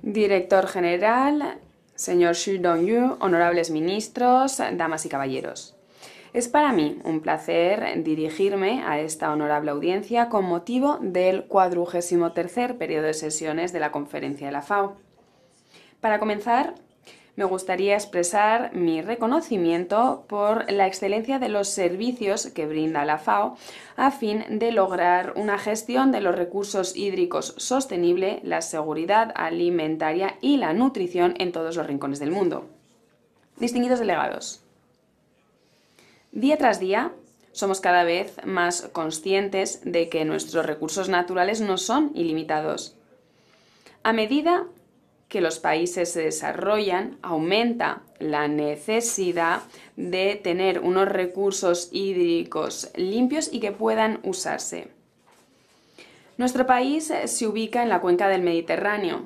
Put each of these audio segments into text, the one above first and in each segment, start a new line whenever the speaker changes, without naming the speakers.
Director General. señor Xu Dongyu, honorables ministros, damas y caballeros. Es para mí un placer dirigirme a esta honorable audiencia con motivo del 43 periodo de sesiones de la Conferencia de la FAO. Para comenzar, me gustaría expresar mi reconocimiento por la excelencia de los servicios que brinda la FAO a fin de lograr una gestión de los recursos hídricos sostenible, la seguridad alimentaria y la nutrición en todos los rincones del mundo. Distinguidos delegados, día tras día somos cada vez más conscientes de que nuestros recursos naturales no son ilimitados. A medida que los países se desarrollan aumenta la necesidad de tener unos recursos hídricos limpios y que puedan usarse. Nuestro país se ubica en la cuenca del Mediterráneo,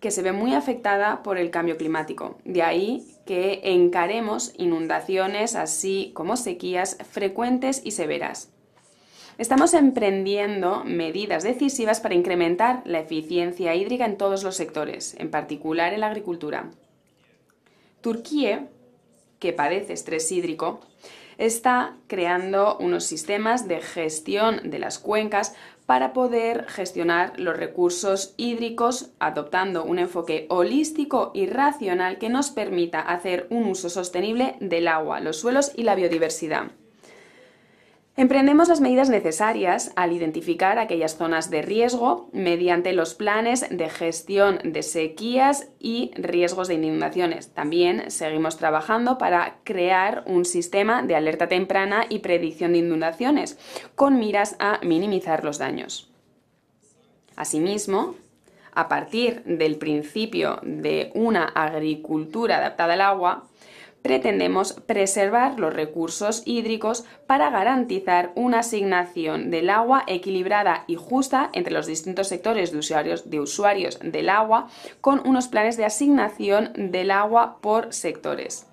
que se ve muy afectada por el cambio climático. De ahí que encaremos inundaciones así como sequías frecuentes y severas estamos emprendiendo medidas decisivas para incrementar la eficiencia hídrica en todos los sectores, en particular en la agricultura. Turquía, que padece estrés hídrico, está creando unos sistemas de gestión de las cuencas para poder gestionar los recursos hídricos adoptando un enfoque holístico y racional que nos permita hacer un uso sostenible del agua, los suelos y la biodiversidad. Emprendemos las medidas necesarias al identificar aquellas zonas de riesgo mediante los planes de gestión de sequías y riesgos de inundaciones. También seguimos trabajando para crear un sistema de alerta temprana y predicción de inundaciones con miras a minimizar los daños. Asimismo, a partir del principio de una agricultura adaptada al agua, pretendemos preservar los recursos hídricos para garantizar una asignación del agua equilibrada y justa entre los distintos sectores de usuarios, del agua, con unos planes de asignación del agua por sectores.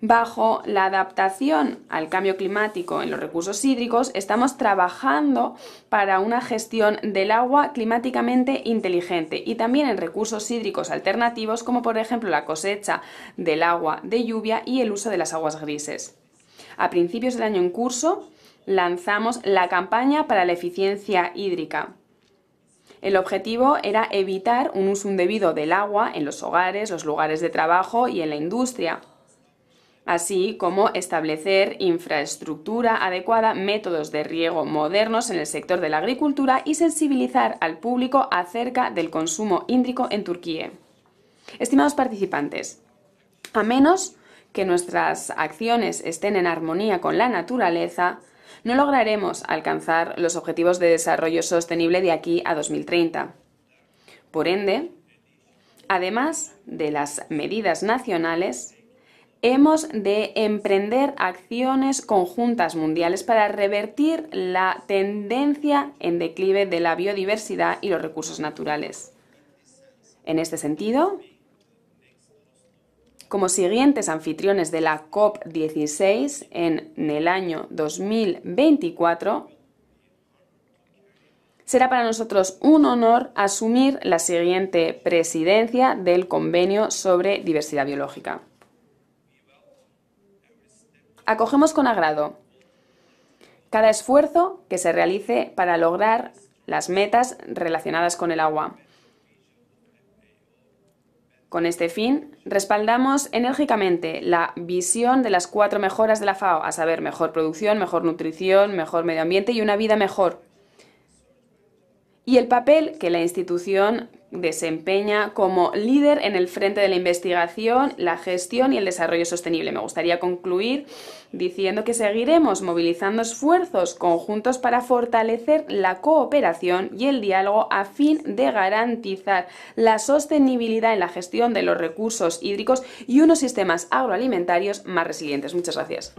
Bajo la adaptación al cambio climático en los recursos hídricos, estamos trabajando para una gestión del agua climáticamente inteligente y también en recursos hídricos alternativos como por ejemplo la cosecha del agua de lluvia y el uso de las aguas grises. A principios del año en curso lanzamos la campaña para la eficiencia hídrica. El objetivo era evitar un uso indebido del agua en los hogares, los lugares de trabajo y en la industria así como establecer infraestructura adecuada, métodos de riego modernos en el sector de la agricultura y sensibilizar al público acerca del consumo hídrico en Turquía. Estimados participantes, a menos que nuestras acciones estén en armonía con la naturaleza, no lograremos alcanzar los objetivos de desarrollo sostenible de aquí a 2030. Por ende, además de las medidas nacionales, hemos de emprender acciones conjuntas mundiales para revertir la tendencia en declive de la biodiversidad y los recursos naturales. En este sentido, como siguientes anfitriones de la COP16 en el año 2024, será para nosotros un honor asumir la siguiente presidencia del Convenio sobre Diversidad Biológica acogemos con agrado cada esfuerzo que se realice para lograr las metas relacionadas con el agua. Con este fin, respaldamos enérgicamente la visión de las cuatro mejoras de la FAO, a saber, mejor producción, mejor nutrición, mejor medio ambiente y una vida mejor. Y el papel que la institución desempeña como líder en el frente de la investigación, la gestión y el desarrollo sostenible. Me gustaría concluir diciendo que seguiremos movilizando esfuerzos conjuntos para fortalecer la cooperación y el diálogo a fin de garantizar la sostenibilidad en la gestión de los recursos hídricos y unos sistemas agroalimentarios más resilientes. Muchas gracias.